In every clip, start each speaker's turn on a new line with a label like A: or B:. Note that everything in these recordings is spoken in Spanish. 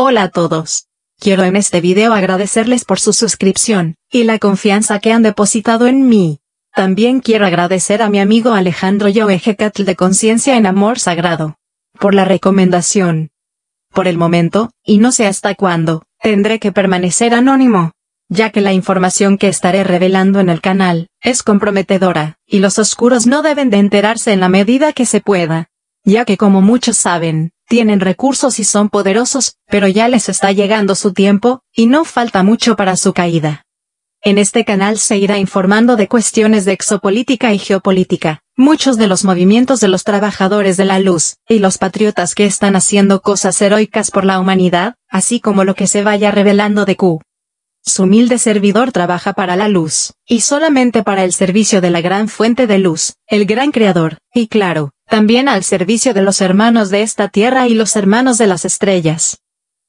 A: Hola a todos. Quiero en este video agradecerles por su suscripción, y la confianza que han depositado en mí. También quiero agradecer a mi amigo Alejandro Yoejecatl de Conciencia en Amor Sagrado. Por la recomendación. Por el momento, y no sé hasta cuándo, tendré que permanecer anónimo. Ya que la información que estaré revelando en el canal, es comprometedora, y los oscuros no deben de enterarse en la medida que se pueda. Ya que como muchos saben, tienen recursos y son poderosos, pero ya les está llegando su tiempo, y no falta mucho para su caída. En este canal se irá informando de cuestiones de exopolítica y geopolítica, muchos de los movimientos de los trabajadores de la luz, y los patriotas que están haciendo cosas heroicas por la humanidad, así como lo que se vaya revelando de Q. Su humilde servidor trabaja para la luz, y solamente para el servicio de la gran fuente de luz, el gran creador, y claro, también al servicio de los hermanos de esta tierra y los hermanos de las estrellas.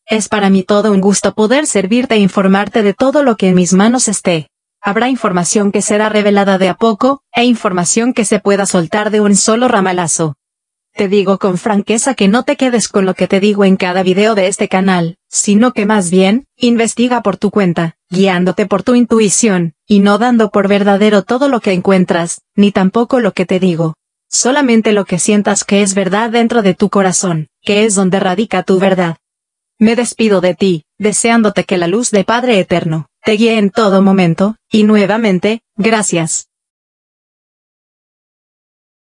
A: Es para mí todo un gusto poder servirte e informarte de todo lo que en mis manos esté. Habrá información que será revelada de a poco, e información que se pueda soltar de un solo ramalazo. Te digo con franqueza que no te quedes con lo que te digo en cada video de este canal, sino que más bien, investiga por tu cuenta, guiándote por tu intuición, y no dando por verdadero todo lo que encuentras, ni tampoco lo que te digo solamente lo que sientas que es verdad dentro de tu corazón, que es donde radica tu verdad. Me despido de ti, deseándote que la luz de Padre Eterno, te guíe en todo momento, y nuevamente, gracias.